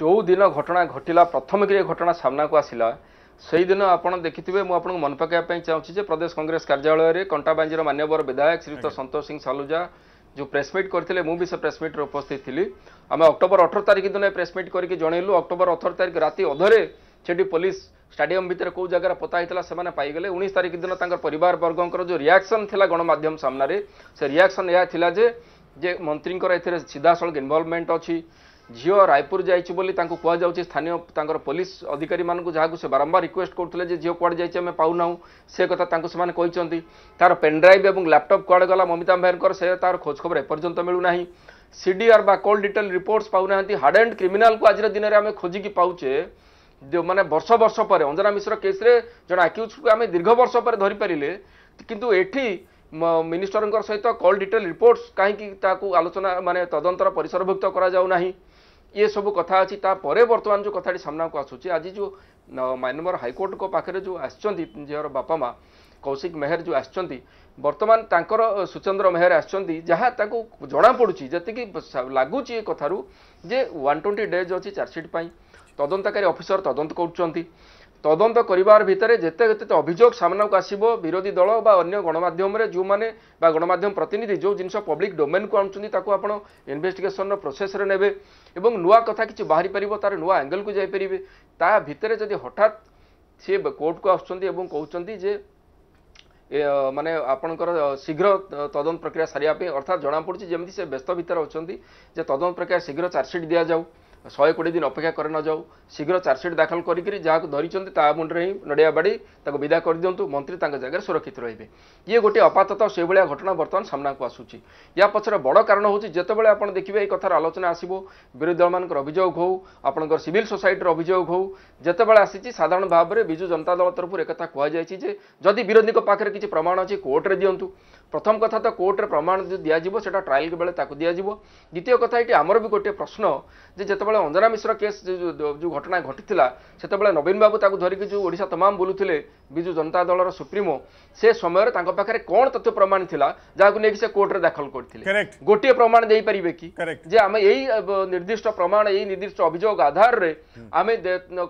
ଯେଉଁଦିନ ଘଟଣା ଘଟିଲା ପ୍ରଥମେ ଘଟଣା ସାମ୍ନାକୁ ଆସିଲା ସେହିଦିନ ଆପଣ ଦେଖିଥିବେ ମୁଁ ଆପଣଙ୍କୁ ମନେ ପକାଇବା ପାଇଁ ଚାହୁଁଛି ଯେ ପ୍ରଦେଶ କଂଗ୍ରେସ କାର୍ଯ୍ୟାଳୟରେ କଣ୍ଟାବାଞ୍ଜିର ମାନ୍ୟବର ବିଧାୟକ ଶ୍ରୀଯୁକ୍ତ ସନ୍ତୋଷ ସିଂ ସାଲୁଜା ଯେଉଁ ପ୍ରେସମିଟ୍ କରିଥିଲେ ମୁଁ ବି ସେ ପ୍ରେସମିଟ୍ରେ ଉପସ୍ଥିତ ଥିଲି ଆମେ ଅକ୍ଟୋବର ଅଠର ତାରିଖ ଦିନ ଏ ପ୍ରେସମିଟ୍ କରିକି ଜଣେଇଲୁ ଅକ୍ଟୋବର ଅଠର ତାରିଖ ରାତି ଅଧରେ ସେଠି ପୋଲିସ ଷ୍ଟାଡିୟମ ଭିତରେ କେଉଁ ଜାଗାରେ ପତା ହେଇଥିଲା ସେମାନେ ପାଇଗଲେ ଉଣେଇଶ ତାରିଖ ଦିନ ତାଙ୍କର ପରିବାର ବର୍ଗଙ୍କର ଯେଉଁ ରିଆକ୍ସନ୍ ଥିଲା ଗଣମାଧ୍ୟମ ସାମ୍ନାରେ ସେ ରିଆକ୍ସନ୍ ଏହା ଥିଲା ଯେ ଯେ ମନ୍ତ୍ରୀଙ୍କର ଏଥିରେ ସିଧାସଳଖ ଇନଭଲ୍ଭମେଣ୍ଟ ଅଛି ଝିଅ ରାୟପୁର ଯାଇଛି ବୋଲି ତାଙ୍କୁ କୁହାଯାଉଛି ସ୍ଥାନୀୟ ତାଙ୍କର ପୋଲିସ ଅଧିକାରୀମାନଙ୍କୁ ଯାହାକୁ ସେ ବାରମ୍ବାର ରିକ୍ୱେଷ୍ଟ କରୁଥିଲେ ଯେ ଝିଅ କୁଆଡ଼େ ଯାଇଛି ଆମେ ପାଉନାହୁଁ ସେ କଥା ତାଙ୍କୁ ସେମାନେ କହିଛନ୍ତି ତାର ପେନ୍ଡ୍ରାଇଭ୍ ଏବଂ ଲ୍ୟାପଟପ୍ କୁଆଡ଼େ ଗଲା ମମିତା ଭାଇଙ୍କର ସେ ତାର ଖୋଜଖବର ଏପର୍ଯ୍ୟନ୍ତ ମିଳୁନାହିଁ ସିଡିଆର୍ ବା କୋଲ୍ଡ ଡିଟେଲ୍ ରିପୋର୍ଟସ୍ ପାଉନାହାନ୍ତି ହାର୍ଡ ଆଣ୍ଡ କ୍ରିମିନାଲ୍କୁ ଆଜିର ଦିନରେ ଆମେ ଖୋଜିକି ପାଉଛେ ଯେଉଁମାନେ ବର୍ଷ ବର୍ଷ ପରେ ଅଞ୍ଜନା ମିଶ୍ର କେସ୍ରେ ଜଣେ ଆକ୍ୟୁଜ୍କୁ ଆମେ ଦୀର୍ଘ ବର୍ଷ ପରେ ଧରିପାରିଲେ କିନ୍ତୁ ଏଠି ମିନିଷ୍ଟରଙ୍କ ସହିତ କଲ୍ ଡିଟେଲ୍ ରିପୋର୍ଟସ୍ କାହିଁକି ତାକୁ ଆଲୋଚନା ମାନେ ତଦନ୍ତର ପରିସରଭୁକ୍ତ କରାଯାଉନାହିଁ ये सब कथा अच्छी तापर बर्तमान जो कथाटी सामना को आसूँ आज जो मानवर हाइकोर्ट को पाखे जो आर बापा माँ কৌশিক মেহের যে আসছেন বর্তমান তাঁকর সুচন্দ্র মেহের আসছেন যা তাকে জনাপড়ুছি যেতকি লাগুছি এ কথার যে ওয়ান টোয়েন্টি ডেজ অছি চার্জসিট পাই তদন্তকারী অফিসর তদন্ত করছেন তদন্ত করিবার ভিতরে যেতে যেতে অভিযোগ সামনাকু আসব বিরোধী দল বা অন্য গণমাধ্যমে যে বা গণমাধ্যম প্রতিনিধি যে জিনিস পব্লিক ডোমেনকু আনুচ্ছেন তাকে আপনার ইনভেস্টিগেসন প্রোসেসরে নেবে এবং নূয়া কথা কিছু বাহারি পারিব তার নূয়া আঙ্গেলকু যাইপারে তা ভিতরে যদি হঠাৎ সি কোর্টকু আসছেন এবং কৌন যে মানে আপনার শীঘ্র তদন্ত প্রক্রিয়া সারা অর্থাৎ জনা পড়ছে যেমি সে ব্যস্ত ভিতরে অনেক যে তদন্ত প্রক্রিয়া শীঘ্র চার্জসিট দিয়া যাও ଶହେ କୋଡ଼ିଏ ଦିନ ଅପେକ୍ଷା କରି ନଯାଉ ଶୀଘ୍ର ଚାର୍ଜସିଟ୍ ଦାଖଲ କରିକିରି ଯାହାକୁ ଧରିଛନ୍ତି ତା ମୁଣ୍ଡରେ ହିଁ ନଡ଼ିଆ ବାଡ଼ି ତାକୁ ବିଦା କରିଦିଅନ୍ତୁ ମନ୍ତ୍ରୀ ତାଙ୍କ ଜାଗାରେ ସୁରକ୍ଷିତ ରହିବେ ଇଏ ଗୋଟିଏ ଅପାତତ ସେଭଳିଆ ଘଟଣା ବର୍ତ୍ତମାନ ସାମ୍ନାକୁ ଆସୁଛି ୟା ପଛରେ ବଡ଼ କାରଣ ହେଉଛି ଯେତେବେଳେ ଆପଣ ଦେଖିବେ ଏହି କଥାର ଆଲୋଚନା ଆସିବ ବିରୋଧୀ ଦଳମାନଙ୍କର ଅଭିଯୋଗ ହେଉ ଆପଣଙ୍କର ସିଭିଲ ସୋସାଇଟିର ଅଭିଯୋଗ ହେଉ ଯେତେବେଳେ ଆସିଛି ସାଧାରଣ ଭାବରେ ବିଜୁ ଜନତା ଦଳ ତରଫରୁ ଏକଥା କୁହାଯାଇଛି ଯେ ଯଦି ବିରୋଧୀଙ୍କ ପାଖରେ କିଛି ପ୍ରମାଣ ଅଛି କୋର୍ଟରେ ଦିଅନ୍ତୁ ପ୍ରଥମ କଥା ତ କୋର୍ଟରେ ପ୍ରମାଣ ଦିଆଯିବ ସେଟା ଟ୍ରାଏଲ୍ ବେଳେ ତାକୁ ଦିଆଯିବ ଦ୍ୱିତୀୟ କଥା ଏଠି ଆମର ବି ଗୋଟିଏ ପ୍ରଶ୍ନ ଯେ ଯେତେବେଳେ ଯେତେବେଳେ ଅଞ୍ଜନା ମିଶ୍ର କେସ୍ ଯେଉଁ ଘଟଣା ଘଟିଥିଲା ସେତେବେଳେ ନବୀନ ବାବୁ ତାକୁ ଧରିକି ଯେଉଁ ଓଡ଼ିଶା ତମାମ ବୁଲୁଥିଲେ ବିଜୁ ଜନତା ଦଳର ସୁପ୍ରିମୋ ସେ ସମୟରେ ତାଙ୍କ ପାଖରେ କ'ଣ ତଥ୍ୟ ପ୍ରମାଣ ଥିଲା ଯାହାକୁ ନେଇକି ସେ କୋର୍ଟରେ ଦାଖଲ କରିଥିଲେ ଗୋଟିଏ ପ୍ରମାଣ ଦେଇପାରିବେ କି ଯେ ଆମେ ଏଇ ନିର୍ଦ୍ଦିଷ୍ଟ ପ୍ରମାଣ ଏଇ ନିର୍ଦ୍ଦିଷ୍ଟ ଅଭିଯୋଗ ଆଧାରରେ ଆମେ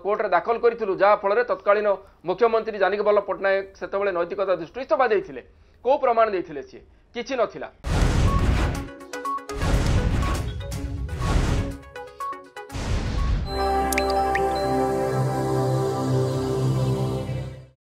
କୋର୍ଟରେ ଦାଖଲ କରିଥିଲୁ ଯାହାଫଳରେ ତତ୍କାଳୀନ ମୁଖ୍ୟମନ୍ତ୍ରୀ ଜାନକୀ ବଲ୍ଲଭ ପଟ୍ଟନାୟକ ସେତେବେଳେ ନୈତିକତା ଦୃଷ୍ଟିରୁ ଇସ୍ତଫା ଦେଇଥିଲେ କେଉଁ ପ୍ରମାଣ ଦେଇଥିଲେ ସିଏ କିଛି ନଥିଲା